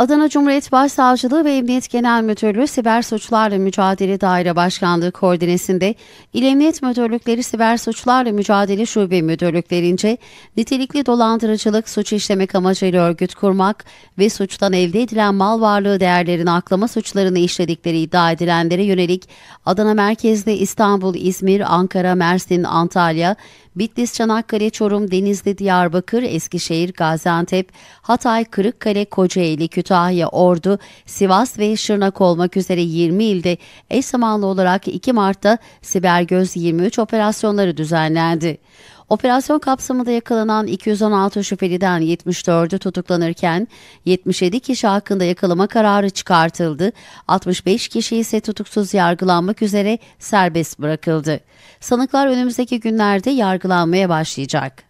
Adana Cumhuriyet Başsavcılığı ve Emniyet Genel Müdürlüğü Siber Suçlarla Mücadele Daire Başkanlığı koordinesinde İl Emniyet Müdürlükleri Siber Suçlarla Mücadele Şube Müdürlüklerince nitelikli dolandırıcılık, suç işlemek amacıyla örgüt kurmak ve suçtan elde edilen mal varlığı değerlerini aklama suçlarını işledikleri iddia edilenlere yönelik Adana merkezli İstanbul, İzmir, Ankara, Mersin, Antalya, Bitlis, Çanakkale, Çorum, Denizli, Diyarbakır, Eskişehir, Gaziantep, Hatay, Kırıkkale, Kocaeli, Kütahya, Kütahya, Ordu, Sivas ve Şırnak olmak üzere 20 ilde eş zamanlı olarak 2 Mart'ta Siber Göz 23 operasyonları düzenlendi. Operasyon kapsamında yakalanan 216 şüpheliden 74'ü tutuklanırken 77 kişi hakkında yakalama kararı çıkartıldı. 65 kişi ise tutuksuz yargılanmak üzere serbest bırakıldı. Sanıklar önümüzdeki günlerde yargılanmaya başlayacak.